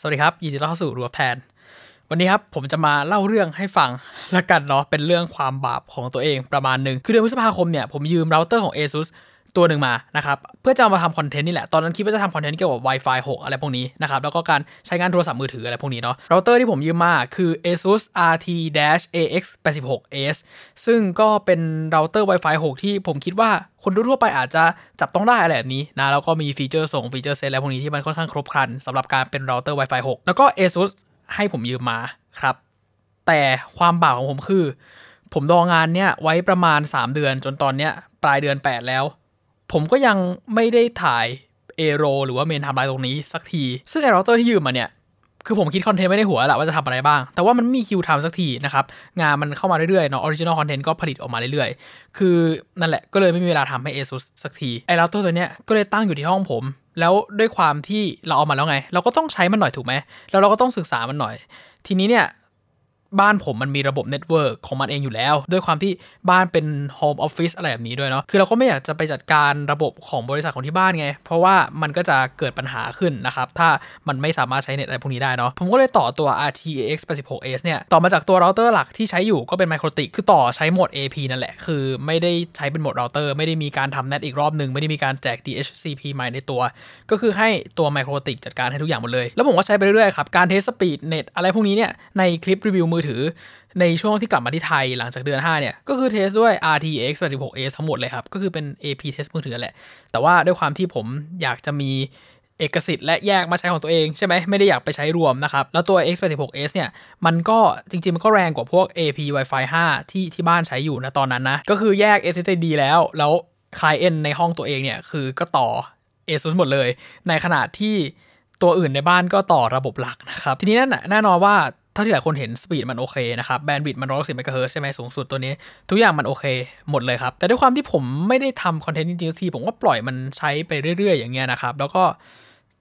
สวัสดีครับ ยินดีต้อนรับสู่รัวแพนวันนี้ครับ ผมจะมาเล่าเรื่องให้ฟังละกันเนาะเป็นเรื่องความบาปของตัวเองประมาณหนึ่งคือเดือนพฤษภาคมเนี่ย ผมยืมเราเตอร์ของ ASUS ตัวหนึ่งมานะครับ เพื่อจะมาทำคอนเทนต์นี่แหละ ตอนนั้นคิดว่าจะทำคอนเทนต์เกี่ยวกับ Wi-Fi 6 อะไรพวกนี้นะครับ แล้วก็การใช้งานโทรศัพท์มือถืออะไรพวกนี้เนาะเราเตอร์ที่ผมยืมมา คือ ASUS RT-AX86s ซึ่งก็เป็นเราเตอร์ Wi-Fi 6 ที่ผมคิดว่าคนทั่วไปอาจจะจับต้องได้อะไรแบบนี้นะแล้วก็มีฟีเจอร์ส่งฟีเจอร์เซตอะไรพวกนี้ที่มันค่อนข้างครบครันสำหรับการเป็นเราเตอร์ Wi-Fi 6 แล้วก็ ASUS ให้ผมยืมมาครับแต่ความบาของผมคือ ผมดองานเนี่ยไว้ประมาณ 3 เดือนจนตอนเนี้ยปลายเดือน 8 แล้วผมก็ยังไม่ได้ถ่ายเอโรหรือว่าเมนทำลายตรงนี้สักที ซึ่งไอราเตอร์ที่ยืมมาเนี่ยคือผมคิดคอนเทนต์ไม่ได้หัวแหละว่าจะทำอะไรบ้าง แต่ว่ามันมีคิวทำสักทีนะครับ งานมันเข้ามาเรื่อยๆเนาะออริจินอลคอนเทนต์ก็ผลิตออกมาเรื่อยๆคือนั่นแหละก็เลยไม่มีเวลาทำให้เอซุสสักทีไอ้ราตอร์ตัวเนี้ย ก็เลยตั้งอยู่ที่ห้องผม แล้วด้วยความที่เราเอามาแล้วไง เราก็ต้องใช้มันหน่อยถูกไหมแล้วเราก็ต้องศึกษามันหน่อย ทีนี้เนี่ยบ้านผมมันมีระบบเน็ตเวิร์กของมันเองอยู่แล้ว ด้วยความที่บ้านเป็นโฮมออฟฟิศอะไรแบบนี้ด้วยเนาะคือเราก็ไม่อยากจะไปจัดการระบบของบริษัทของที่บ้านไงเพราะว่ามันก็จะเกิดปัญหาขึ้นนะครับ ถ้ามันไม่สามารถใช้เน็ตอะไรพวกนี้ได้เนาะผมก็เลยต่อตัว RTX 86S เนี่ย ต่อมาจากตัวเราเตอร์หลักที่ใช้อยู่ก็เป็นไมโครติกคือต่อใช้โหมด AP นั่นแหละ คือไม่ได้ใช้เป็นโหมดเราเตอร์ไม่ได้มีการทำเน็ตอีกรอบหนึ่งไม่ได้มีการแจก DHCP ใหม่ในตัว ก็คือให้ตัวไมโครติกจัดการให้ทุกอย่างหมดเลย แล้วผมก็ใช้ไปเรื่อยๆครับการเทสสปีดเน็ตอะไรพวกนี้เนี่ยในคลิปรีวิวือถือ ในช่วงที่กลับมาที่ไทยหลังจากเดือน 5 เนี่ย ก็คือเทสด้วย RTX 86S ทั้งหมดเลยครับ ก็คือเป็น AP เทสมือถือแหละ แต่ว่าด้วยความที่ผมอยากจะมี เอกสิทธิ์และแยกมาใช้ของตัวเอง ใช่ไหมไม่ได้อยากไปใช้รวมนะครับ แล้วตัว X86S เนี่ย มันก็จริงๆมันก็แรงกว่าพวก AP Wi-Fi 5 ที่ที่บ้านใช้อยู่นะตอนนั้นนะก็คือแยก SSD แล้ว แล้วคลายเอ็นในห้องตัวเองเนี่ยคือก็ต่อ ASUS หมดเลย ในขณะที่ตัวอื่นในบ้านก็ต่อระบบหลักนะครับทีนี้นั่นแน่นอนว่าท่าที่หลายคนเห็นสปีดมันโอเคนะครับแบนด์วิดต์มันร้อยสิบเมกะเฮิร์ใช่ไหมสูงสุดตัวนี้ ทุกอย่างมันโอเค หมดเลยครับ แต่ด้วยความที่ผมไม่ได้ทำคอนเทนต์จริงๆทีผมก็ปล่อยมันใช้ไปเรื่อยๆอย่างเงี้ยนะครับ แล้วก็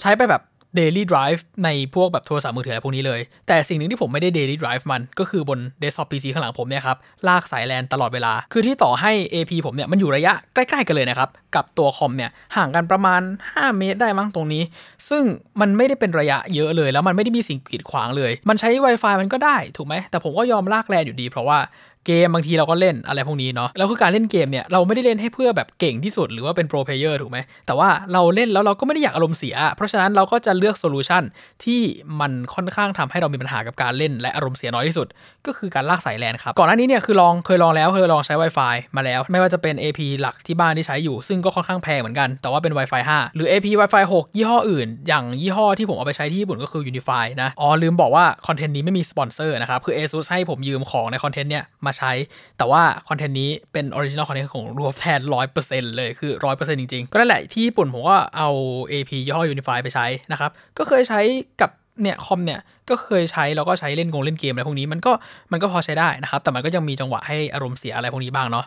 ใช้ไปแบบ Daily Drive ในพวกแบบโทรศัพท์มือถืออะไรพวกนี้เลย แต่สิ่งหนึ่งที่ผมไม่ได้ Daily Drive มันก็คือบน Desktop PC ข้างหลังผมเนี่ยครับลากสายแลนตลอดเวลา คือที่ต่อให้ AP ผมเนี่ยมันอยู่ระยะใกล้ๆกันเลยนะครับ กับตัวคอมเนี่ยห่างกันประมาณ 5 เมตรได้มั้งตรงนี้ ซึ่งมันไม่ได้เป็นระยะเยอะเลย แล้วมันไม่ได้มีสิ่งกีดขวางเลย มันใช้ Wi-Fi มันก็ได้ถูกไหม แต่ผมก็ยอมลากแลนอยู่ดีเพราะว่าเกมบางทีเราก็เล่นอะไรพวกนี้เนาะแล้วคือการเล่นเกมเนี่ย เราไม่ได้เล่นให้เพื่อแบบเก่งที่สุดหรือว่าเป็นโปรเพลเยอร์ถูกไหมแต่ว่าเราเล่นแล้วเราก็ไม่ได้อยากอารมณ์เสีย เพราะฉะนั้นเราก็จะเลือกโซลูชันที่มันค่อนข้างทำให้เรามีปัญหากับการเล่นและอารมณ์เสียน้อยที่สุด ก็คือการลากสายแลนครับก่อนหน้านี้เนี่ยคือลองเคยลองแล้วเคยลองใช้ Wi-Fi มาแล้ว ไม่ว่าจะเป็น AP หลักที่บ้านที่ใช้อยู่ ซึ่งก็ค่อนข้างแพงเหมือนกัน แต่ว่าเป็น Wi-Fi 5 หรือ AP Wi-Fi 6ยี่ห้ออื่นอย่างยี่ห้อที่ผมเอาไปใช้ที่ญี่ปุ่นก็คือ Unify นะอ๋อลืมบอกว่าคอนเทนต์นี้ไม่มีสปอนเซอร์นะครับคือ ASUS ให้ผมยืมของในคอนเทนต์เนี่ยมาใช้แต่ว่าคอนเทนต์นี้เป็นออริจินอลคอนเทนต์ของรูวแทนร้อยเปอร์เซ็นต์เลย คือร้อยเปอร์เซ็นต์จริง ๆ ก็นั่นแหละที่ญี่ปุ่นผมก็เอา AP ย่อยอ u n i f ยไปใช้นะครับ ก็เคยใช้กับเนี่ยคอมเนี่ย ก็เคยใช้แล้วก็ใช้เล่นงงเล่นเกมอะไรพวกนี้มันก็มันก็พอใช้ได้นะครับ แต่มันก็ยังมีจังหวะให้อารมณ์เสียอะไรพวกนี้บ้างเนาะ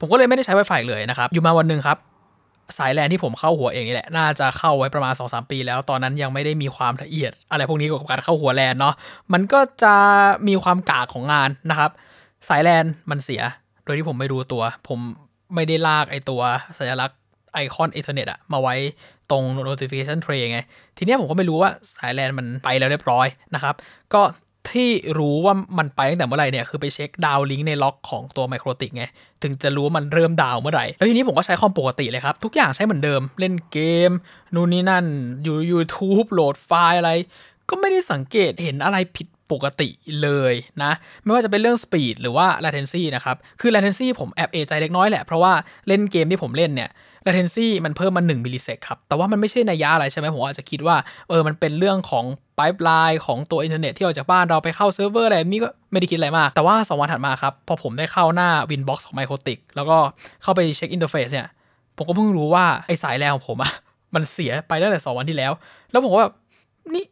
ผมก็เลยไม่ได้ใช้ Wi-Fi เลยนะครับ อยู่มาวันหนึ่งครับ สายแลนที่ผมเข้าหัวเองนี่แหละน่าจะเข้าไว้ประมาณ2สปี แล้วตอนนั้นยังไม่ได้มีความละเอียดอะไรพวกนี้กับการเข้าหัวแลนเนาะมันก็จะมีความกากของงานนะครับสายแลนมันเสีย โดยที่ผมไม่รู้ตัว ผมไม่ได้ลากไอตัวสัญลักษณ์ไอคอนอินเทอร์เน็ตอะมาไว้ตรง notification tray ไง ทีเนี้ยผมก็ไม่รู้ว่าสายแลนมันไปแล้วเรียบร้อยนะครับ ก็ที่รู้ว่ามันไปตั้งแต่เมื่อไหร่เนี่ยคือไปเช็คดาวลิงก์ในล็อกของตัวไมโครติกไง ถึงจะรู้ว่ามันเริ่มดาวเมื่อไหร่ แล้วทีนี้ผมก็ใช้คอมปกติเลยครับ ทุกอย่างใช้เหมือนเดิม เล่นเกมนู่นนี่นั่น อยู่ยูทูบโหลดไฟล์อะไร ก็ไม่ได้สังเกตเห็นอะไรผิดปกติเลยนะ ไม่ว่าจะเป็นเรื่องสปีดหรือว่า latency นะครับ คือ latency ผมแอบเอใจเล็กน้อยแหละเพราะว่า เล่นเกมที่ผมเล่นเนี่ย latency มันเพิ่มมา1มิลลิเซกครับ แต่ว่ามันไม่ใช่นัยยะอะไรใช่ไหมผมอาจจะคิดว่า เออ มันเป็นเรื่องของไพป์ไลน์ของตัวอินเทอร์เน็ตที่ออกจากบ้านเราไปเข้าเซิร์ฟเวอร์อะไร นี่ก็ไม่ได้คิดอะไรมาก แต่ว่า2วันถัดมาครับพอผมได้เข้าหน้า Winbox ของ m i c r o t i c แล้วก็เข้าไปเช็คอินเทอร์เฟซเนี่ยผมก็เพิ่งรู้ว่าไอสายแลงของผมอะมันเสียไปตั้งแต่ 2 วันที่แล้ว แล้วผมว่านี่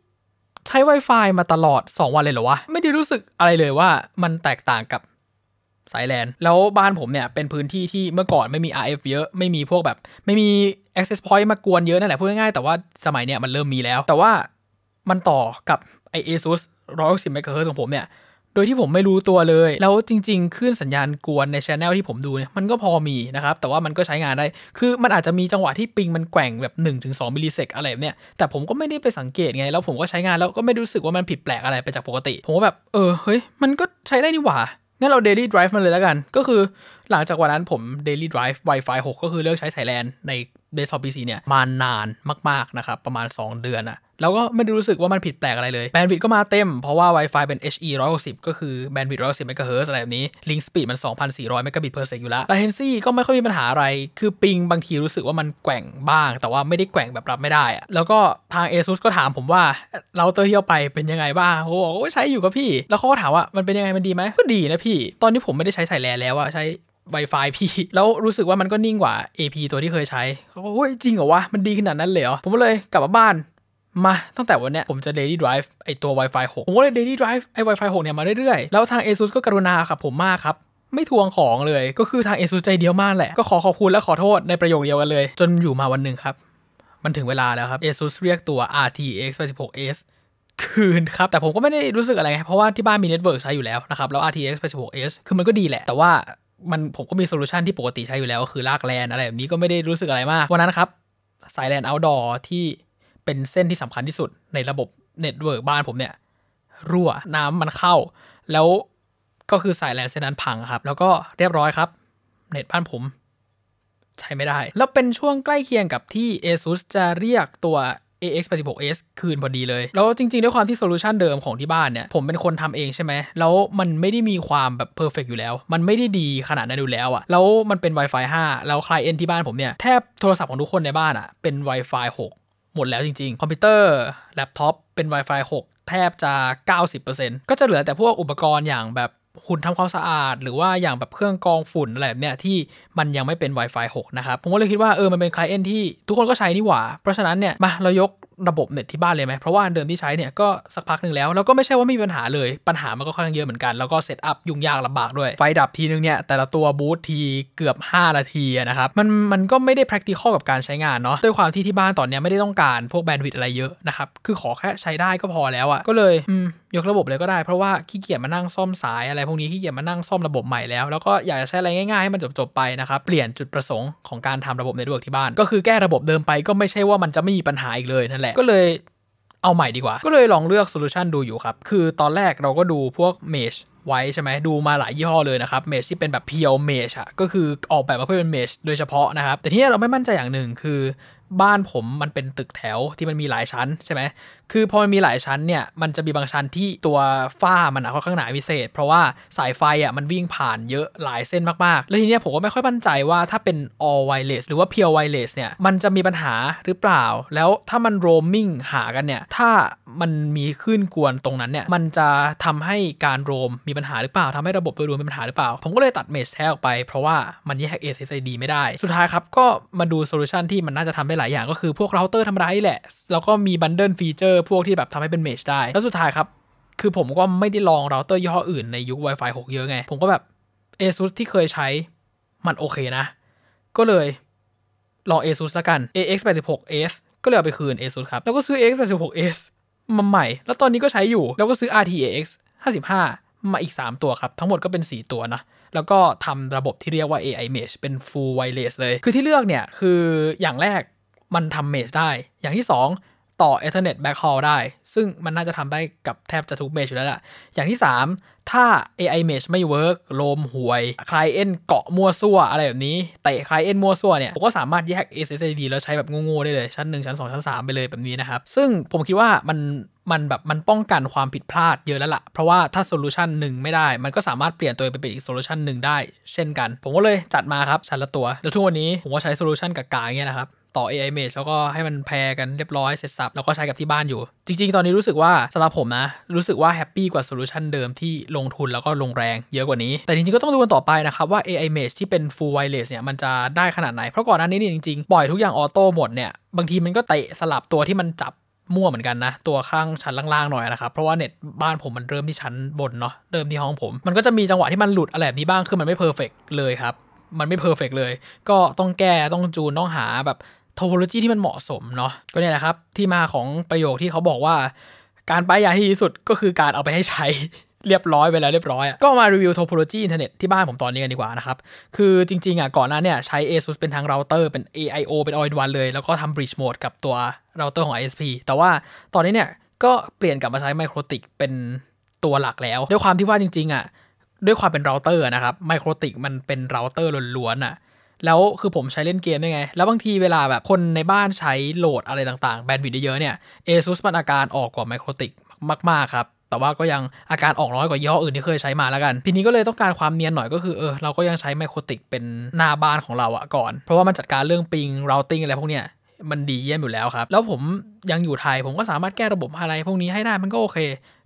ใช้ Wi-Fi มาตลอด 2 วันเลยเหรอวะ ไม่ได้รู้สึกอะไรเลยว่ามันแตกต่างกับสายแลนแล้วบ้านผมเนี่ย เป็นพื้นที่ที่เมื่อก่อนไม่มี RF เยอะ ไม่มีพวกแบบ ไม่มี access point มากวนเยอะนั่นแหละพูดง่ายๆ แต่ว่าสมัยเนี่ยมันเริ่มมีแล้ว แต่ว่ามันต่อกับ ไอ ASUS 160 MHz ของผมเนี่ยโดยที่ผมไม่รู้ตัวเลย แล้วจริงๆคลื่นสัญญาณกวนในชแนลที่ผมดูเนี่ยมันก็พอมีนะครับ แต่ว่ามันก็ใช้งานได้ คือมันอาจจะมีจังหวะที่ปิงมันแกว่งแบบ1-2มิลลิเซกอะไรแบบเนี้ยแต่ผมก็ไม่ได้ไปสังเกตไง แล้วผมก็ใช้งานแล้วก็ไม่รู้สึกว่ามันผิดแปลกอะไรไปจากปกติ ผมก็แบบเออเฮ้ยมันก็ใช้ได้นี่หว่างั้นเราเดลี่ไดรฟ์มันเลยแล้วกัน ก็คือหลังจากวันนั้นผม Daily Drive Wi-Fi 6 ก็คือเลือกใช้สายแลนในเด์ท็อปพีซีเนี่ยมานานมากๆนะครับ ประมาณ 2 เดือนอะแล้วก็ไม่ได้รู้สึกว่ามันผิดแปลกอะไรเลยแบนด์วิดต์ก็มาเต็มเพราะว่า Wi-Fi เป็น HE 160 ก็คือแบนด์วิดต์160เเมกะฮิร์ตอะไรแบบนี้ลิงก์สปีดมัน 2,400 เมกะบิตเพอร์เซกอยู่แล้ว่เฮนซี่ก็ไม่ค่อยมีปัญหาอะไรคือปิงบางทีรู้สึกว่ามันแกว่งบ้าง แต่ว่าไม่ได้แกว่งแบบรับไม่ได้อะแล้วก็ทาง ASUS ก็ถามผมว่าเราเตอร์ที่เวาไปเป็นยังไงบ้างผบอกว่าใช้อยู่กับพี่ แล้วเขาก็ถามว่ามันเป็นยังไงมันดีไหมก็ดีนะพี่ตอนนี้ผมไม่ได้ใช้สายแลแล้วอะใช้ Wi-Fi พี่แล้วรู้สึกว่ามันก็นิ่งกว่า AP ตัวที่เคยใช้เขาบอกเฮ้ยจริงเหรอวะ มันดีขนาดนั้นเลยเหรอผมก็เลยกลับมาบ้านมาตั้งแต่วันเนี้ยผมจะ daily drive ไอตัว Wi-Fi 6 ผมก็เลย daily drive ไอ Wi-Fi 6 เนี่ยมาเรื่อยๆ แล้วทาง ASUS ก็กรุณาครับผมมากครับ ไม่ทวงของเลย ก็คือทาง ASUS ใจเดียวมากแหละ ก็ขอขอบคุณและขอโทษในประโยคเดียวกันเลย จนอยู่มาวันหนึ่งครับมันถึงเวลาแล้วครับ ASUS เรียกตัว RTX 86S คืนครับแต่ผมก็ไม่ได้รู้สึกอะไร เพราะว่าที่บ้านมีเน็ตเวิร์กใช้อยู่แล้วนะครับแล้ว RTX 86S คือมันก็ดีแหละแต่ว่ามัน ผมก็มีโซลูชันที่ปกติใช้อยู่แล้วก็คือลากแลนอะไรแบบนี้ก็ไม่ได้รู้สึกอะไรมาก วันนั้นครับ สายแลนเอาท์ดอร์ที่เป็นเส้นที่สำคัญที่สุด ในระบบเน็ตเวิร์กบ้านผมเนี่ยรั่วน้ำมันเข้า แล้วก็คือสายแลนเส้นนั้นพังครับ แล้วก็เรียบร้อยครับ เน็ตบ้านผม ใช้ไม่ได้ แล้วเป็นช่วงใกล้เคียงกับที่ ASUS จะเรียกตัว AX86S คืนพอดีเลย แล้วจริงๆ ด้วยความที่โซลูชันเดิมของที่บ้านเนี่ย ผมเป็นคนทำเองใช่ไหม แล้วมันไม่ได้มีความแบบเพอร์เฟกอยู่แล้ว มันไม่ได้ดีขนาดนั้นอยู่แล้วอะแล้วมันเป็น Wi-Fi 5 แล้วคลายเอ็นที่บ้านผมเนี่ย แทบโทรศัพท์ของทุกคนในบ้านอะเป็น Wi-Fi 6 หมดแล้วจริงๆ คอมพิวเตอร์แล็ปท็อปเป็น Wi-Fi 6 แทบจะ 90%ก็จะเหลือแต่พวกอุปกรณ์อย่างแบบหุ่นทำความสะอาด หรือว่าอย่างแบบเครื่องกรองฝุ่นอะไรแบบเนี้ยที่มันยังไม่เป็น Wi-Fi 6 นะครับ ผมก็เลยคิดว่าเออมันเป็นคลเอนที่ทุกคนก็ใช้นี่หว่า เพราะฉะนั้นเนี่ย มาเรายกระบบเน็ตที่บ้านเลยไหม เพราะว่าเดิมที่ใช้เนี่ยก็สักพักหนึ่งแล้ว แล้วก็ไม่ใช่ว่าไม่มีปัญหาเลยปัญหามันก็ค่อนข้างเยอะเหมือนกัน แล้วก็เซตอัพยุ่งยากลำบากด้วย ไฟดับทีนึงเนี่ยแต่ละตัวบูตทีเกือบ5นาทีนะครับมันมันก็ไม่ได้ practical กับการใช้งานเนาะด้วยความที่ที่บ้านตอนนี้ไม่ได้ต้องการพวกแบนด์วิดอะไรเยอะนะครับคือขอแค่ใช้ได้ก็พอแล้วอะ่ะก็เลยยกระบบเลยก็ได้เพราะว่าขี้เกียจมานั่งซ่อมสายอะไรพวกนี้ขี้เกียจมานั่งซ่อมระบบใหม่แล้วแล้ว ก็อยากจะใช้อะไรง่ายๆให้มันจบๆไปนะครับ เปลี่ยนจุดประสงค์ของการทำระบบใน่องที่บ้าน ก็คือแก้ระบบเดิมไปก็ไม่ใช่ว่ามันจะไม่มีปัญหาอีกเลยนั่นหละก็เลยเอาใหม่ดีกว่า ก็เลยลองเลือกโซลูชันดูอยู่ครับ คือตอนแรกเราก็ดูพวกเมชไว้ใช่ไหม ดูมาหลายยี่ห้อเลยนะครับ เมชที่เป็นแบบเพียวเมชอะก็คือออกแบบมาเพื่อเป็นเมชโดยเฉพาะนะครับ แต่ที่เราไม่มั่นใจอย่างหนึ่งคือบ้านผมมันเป็นตึกแถวที่มันมีหลายชั้นใช่ไหม คือพอมันมีหลายชั้นเนี่ย มันจะมีบางชั้นที่ตัวฝ้ามันอะค่อนข้างหนาพิเศษ เพราะว่าสายไฟอะมันวิ่งผ่านเยอะหลายเส้นมากๆ แล้วทีเนี้ยผมก็ไม่ค่อยมั่นใจว่าถ้าเป็น all wireless หรือว่า pure wireless เนี่ย มันจะมีปัญหาหรือเปล่า แล้วถ้ามัน roaming หากันเนี่ย ถ้ามันมีคลื่นกวนตรงนั้นเนี่ย มันจะทำให้การโรมมีปัญหาหรือเปล่าทำให้ระบบโดยรวมมีปัญหาหรือเปล่า ผมก็เลยตัดเมชแท้ออกไป เพราะว่ามันแยก SSID ไม่ได้ สุดท้ายครับก็มาดูโซลูชันที่มันน่าจะทำไหลายอย่างก็คือพวกเราเตอร์ทำร้ายแหละ แล้วก็มีบันเดิลฟีเจอร์ พวกที่แบบทำให้เป็นเมจได้ แล้วสุดท้ายครับ คือผมก็ไม่ได้ลองเราเตอร์ยี่ห้ออื่นในยุค Wi-Fi 6 เยอะไง ผมก็แบบ ASUS ที่เคยใช้มันโอเคนะ ก็เลยลอง ASUS ล้วกัน AX86s ก็เลยเอาไปคืน ASUS ครับ แล้วก็ซื้อ AX86s มาใหม่ แล้วตอนนี้ก็ใช้อยู่ แล้วก็ซื้อ RTX 55 มาอีก 3 ตัวครับ ทั้งหมดก็เป็น 4 ตัวนะแล้วก็ทำระบบที่เรียกว่า AI Mesh เป็น full wireless เลย คือที่เลือกเนี่ยคืออย่างแรกมันทำเมจได้ อย่างที่ 2 ต่อ Ethernet backhaul ได้ ซึ่งมันน่าจะทำได้กับแทบจะทุกเมจอยู่แล้วล่ะ อย่างที่ 3 ถ้า AI Mesh ไม่เวิร์กโลมห่วยคลายเอ็นเกาะมั่วซั่วอะไรแบบนี้แต่คลายเอ็นมั่วซั่วเนี่ย ผมก็สามารถแยก SSD แล้วใช้แบบงงๆได้เลยชั้น 1 ชั้น 2 ชั้น 3 ไปเลยแบบนี้นะครับ ซึ่งผมคิดว่ามันมันแบบมันป้องกันความผิดพลาดเยอะแล้วละ่ะเพราะว่าถ้าโซลูชันหนึ่งไม่ได้ มันก็สามารถเปลี่ยนตัวไปเป็นอีกโซลูชันหนึ่งได้ เช่นกัน ผมก็เลยจัดมาครับชั้นละตัวแล้วทุกวันนี้ผมก็ใช้โซลูชันกากาเงี้ยละครับต่อ AI Mage แล้วก็ให้มันแพรกันเรียบร้อยเสร็จสับแล้วก็ใช้กับที่บ้านอยู่ จริงๆ ตอนนี้รู้สึกว่าสำหรับผมนะ รู้สึกว่าแฮปปี้กว่าโซลูชันเดิมที่ลงทุนแล้วก็ลงแรงเยอะกว่านี้ แต่จริงๆ ก็ต้องดูกันต่อไปนะครับ ว่า AI Mage ที่เป็น full wireless เนี่ยมันจะได้ขนาดไหน เพราะก่อนหน้านี้นี่จริงๆ ปล่อยทุกอย่างออโต้หมดเนี่ยบางทีมันก็เตะสลับตัวที่มันจับมั่วเหมือนกันนะตัวข้างชั้นล่างๆหน่อยนะครับเพราะว่าเน็ตบ้านผมมันเริ่มที่ชั้นบนเนาะเริ่มที่ห้องผมมันก็จะมีจังหวะที่มันหลุดอะไรแบบนี้บ้างคือมันไม่เพอร์เฟกเลยครับมันไม่เพอร์เฟกเลย ก็ต้องแก้ต้องจูนต้องหาแบบโทโพโลจีที่มันเหมาะสมเนาะก็เนี่ยนะครับที่มาของประโยคที่เขาบอกว่า การป้ายยาที่ดีสุดก็คือการเอาไปให้ใช้เรียบร้อยไปแล้วเรียบร้อย ก็มารีวิวโทโพโลจีอินเทอร์เน็ตที่บ้านผมตอนนี้กันดีกว่านะครับ คือจริงๆอ่ะก่อนหน้าเนี่ยใช้ ASUS เป็นทั้งเราเตอร์เป็น AIO เป็น All in One เลย แล้วก็ทำ Bridge Mode กับตัวเราเตอร์ของ ISP แต่ว่าตอนนี้เนี่ยก็เปลี่ยนกลับมาใช้ Microtik เป็นตัวหลักแล้วด้วยความที่ว่าจริงๆอ่ะด้วยความเป็นเราเตอร์นะครับ Microtik มันเป็นเราเตอร์ล้วนๆอ่ะแล้วคือผมใช้เล่นเกมได้ไง แล้วบางทีเวลาแบบคนในบ้านใช้โหลดอะไรต่างๆ แบนด์วิดเยอะเนี่ย ASUS มันอาการออกกว่า Microtik มากๆ ครับ แต่ว่าก็ยังอาการออกน้อยกว่าย่ห้ออื่นที่เคยใช้มาแล้วกันทีนี้ก็เลยต้องการความเนียนหน่อยก็คือ เออเราก็ยังใช้ไมโครติกเป็นหน้าบ้านของเราอะก่อน เพราะว่ามันจัดการเรื่องปิงเราติ้งอะไรพวกเนี้ยมันดีเยี่ยมอยู่แล้วครับ แล้วผมยังอยู่ไทยผมก็สามารถแก้ระบบอะไรพวกนี้ให้ได้มันก็โอเค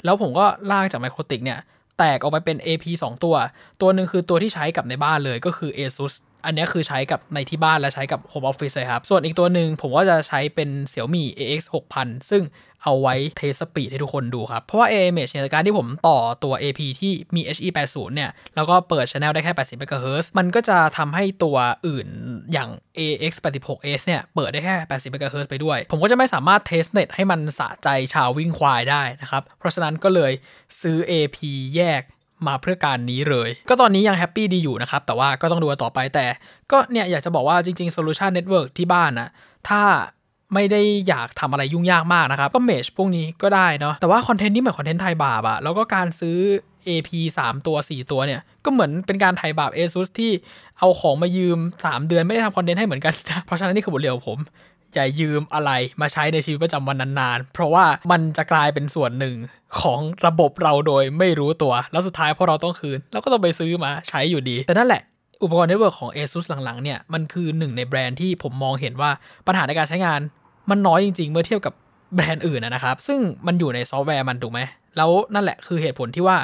แล้วผมก็ลากจากไมโครติกเนี่ย แตกออกไปเป็น AP 2ตัว ตัวหนึ่งคือตัวที่ใช้กับในบ้านเลยก็คือ ASUS อันนี้คือใช้กับในที่บ้านและใช้กับโฮมออฟฟิศเลยครับ ส่วนอีกตัวหนึ่งผมก็จะใช้เป็นเส่ยวมี่ AX 6000ซึ่งเอาไว้เทสปีดให้ทุกคนดูครับ เพราะว่า AMH เนี่ยการที่ผมต่อตัว AP ที่มี HE 8 0เนี่ยแล้วก็เปิด Channel ได้แค่ 80 MHz มันก็จะทำให้ตัวอื่นอย่าง AX 8 6 S เนี่ยเปิดได้แค่ 80 MHz ไปด้วย ผมก็จะไม่สามารถเทสเน็ตให้มันสะใจชาววิ่งควายได้นะครับเพราะฉะนั้นก็เลยซื้อ AP แยกมาเพื่อการนี้เลย ก็ตอนนี้ยังแฮปปี้ดีอยู่นะครับ แต่ว่าก็ต้องดูต่อไปแต่ ก็เนี่ยอยากจะบอกว่าจริงๆ Solution Network ที่บ้านนะถ้าไม่ได้อยากทำอะไรยุ่งยากมากนะครับ ก็เมชพวกนี้ก็ได้เนาะ แต่ว่าคอนเทนต์นี้เหมือนคอนเทนต์ไทยบาบอะแล้วก็การซื้อ AP 3 ตัว 4 ตัวเนี่ย ก็เหมือนเป็นการไถ่บาป ASUS ที่เอาของมายืม 3 เดือนไม่ได้ทำคอนเทนต์ให้เหมือนกันนะเพราะฉะนั้นนี่คือบทเรียนของผมอย่ายืมอะไรมาใช้ในชีวิตประจำวันนานๆ เพราะว่ามันจะกลายเป็นส่วนหนึ่งของระบบเราโดยไม่รู้ตัว แล้วสุดท้ายพอเราต้องคืน เราก็ต้องไปซื้อมาใช้อยู่ดี แต่นั่นแหละอุปกรณ์เน็ตเวิร์กของ ASUS หลังๆเนี่ยมันคือหนึ่งในแบรนด์ที่ผมมองเห็นว่าปัญหาในการใช้งานมันน้อยจริงๆ เมื่อเทียบกับแบรนด์อื่นนะครับซึ่งมันอยู่ในซอฟต์แวร์มันถูกไหมแล้วนั่นแหละคือเหตุผลที่ว่า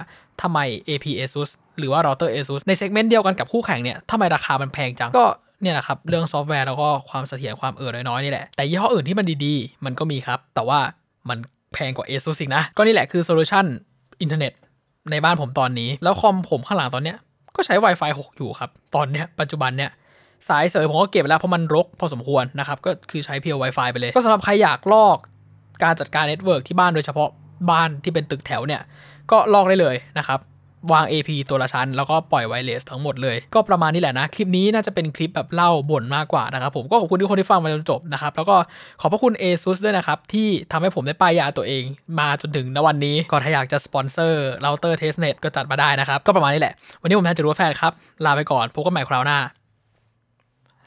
ทำไม AP ASUS หรือว่า r ร u เตอร์ ASUS ในเซกเมนต์เดียวกันกับคู่แข่งเนี่ยทำไมราคามันแพงจังก็เนี่ยแหละครับ เรื่องซอฟต์แวร์แล้วก็ความเสถียรความเอ้อน้อยๆนี่แหละ แต่ยี่ห้ออื่นที่มันดีๆ มันก็มีครับ แต่ว่ามันแพงกว่า ASUS อีกนะ ก็นี่แหละคือโซลูชันอินเทอร์เน็ตในบ้านผมตอนนี้ แล้วคอมผมข้างหลังตอนเนี้ยก็ใช้ Wi-Fi 6 อยู่ครับตอนเนี้ยปัจจุบันเนี้ยสายเสริมผมก็เก็บแล้ว เพราะมันรกพอสมควรนะครับ ก็คือใช้เพียว Wi-Fi ไปเลย ก็สำหรับใครอยากลอก การจัดการเน็ตเวิร์กที่บ้านโดยเฉพาะบ้านที่เป็นตึกแถวเนี่ยก็ลอกได้เลยนะครับวาง AP ตัวละชั้นแล้วก็ปล่อยไวเลสทั้งหมดเลย ก็ประมาณนี้แหละนะ คลิปนี้น่าจะเป็นคลิปแบบเล่าบ่นมากกว่านะครับผมก็ขอบคุณทุกคนที่ฟังมาจนจบนะครับ แล้วก็ขอบพระคุณ ASUS ด้วยนะครับ ที่ทำให้ผมได้ป้ายยาตัวเอง มาจนถึงณวันนี้ ก็ถ้าอยากจะสปอนเซอร์เราเตอร์เทสเน็ตก็จัดมาได้นะครับ ก็ประมาณนี้แหละ วันนี้ผมแทนจะรู้แฟนครับลาไปก่อนพบกันใหม่คราวหน้า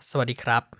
สวัสดีครับ